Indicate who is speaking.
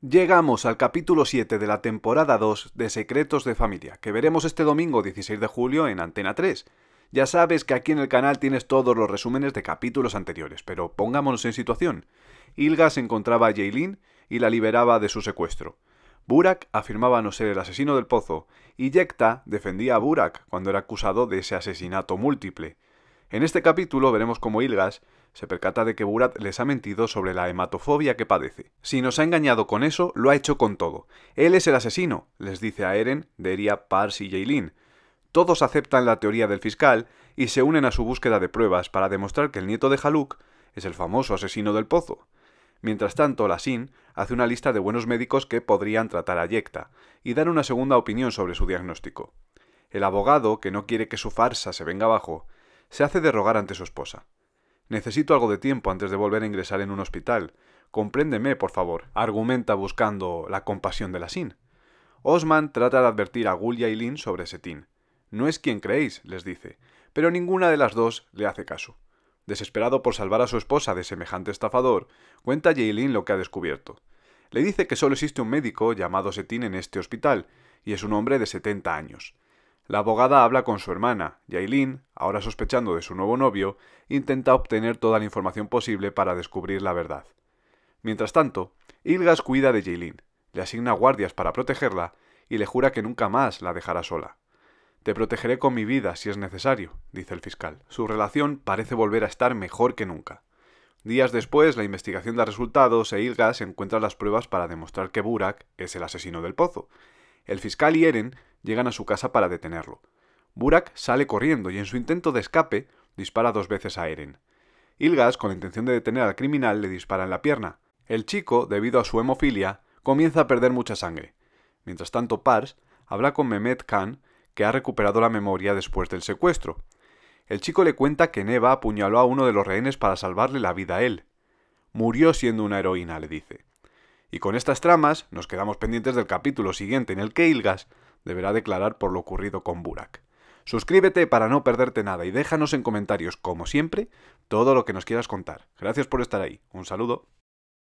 Speaker 1: Llegamos al capítulo 7 de la temporada 2 de Secretos de Familia, que veremos este domingo 16 de julio en Antena 3. Ya sabes que aquí en el canal tienes todos los resúmenes de capítulos anteriores, pero pongámonos en situación. Ilga se encontraba a Jaylin y la liberaba de su secuestro. Burak afirmaba no ser el asesino del pozo, y Yekta defendía a Burak cuando era acusado de ese asesinato múltiple. En este capítulo veremos cómo Ilgas se percata de que Burat les ha mentido sobre la hematofobia que padece. Si nos ha engañado con eso, lo ha hecho con todo. Él es el asesino, les dice a Eren, Deria, Pars y Jailin. Todos aceptan la teoría del fiscal y se unen a su búsqueda de pruebas para demostrar que el nieto de Haluk es el famoso asesino del pozo. Mientras tanto, SIN hace una lista de buenos médicos que podrían tratar a Yecta y dar una segunda opinión sobre su diagnóstico. El abogado, que no quiere que su farsa se venga abajo, se hace de rogar ante su esposa. Necesito algo de tiempo antes de volver a ingresar en un hospital. Compréndeme, por favor, argumenta buscando la compasión de la Sin. Osman trata de advertir a Gulia y Lin sobre Setín. No es quien creéis, les dice, pero ninguna de las dos le hace caso. Desesperado por salvar a su esposa de semejante estafador, cuenta a lo que ha descubierto. Le dice que solo existe un médico llamado Setín en este hospital, y es un hombre de 70 años la abogada habla con su hermana Yailin, ahora sospechando de su nuevo novio, intenta obtener toda la información posible para descubrir la verdad. Mientras tanto, Ilgas cuida de Yailin, le asigna guardias para protegerla y le jura que nunca más la dejará sola. Te protegeré con mi vida si es necesario, dice el fiscal. Su relación parece volver a estar mejor que nunca. Días después, la investigación da resultados e Ilgas encuentra las pruebas para demostrar que Burak es el asesino del pozo. El fiscal y Eren llegan a su casa para detenerlo. Burak sale corriendo y en su intento de escape dispara dos veces a Eren. Ilgas, con la intención de detener al criminal, le dispara en la pierna. El chico, debido a su hemofilia, comienza a perder mucha sangre. Mientras tanto, Pars habla con Mehmet Khan, que ha recuperado la memoria después del secuestro. El chico le cuenta que Neva apuñaló a uno de los rehenes para salvarle la vida a él. Murió siendo una heroína, le dice. Y con estas tramas nos quedamos pendientes del capítulo siguiente en el que Ilgas deberá declarar por lo ocurrido con Burak. Suscríbete para no perderte nada y déjanos en comentarios, como siempre, todo lo que nos quieras contar. Gracias por estar ahí. Un saludo.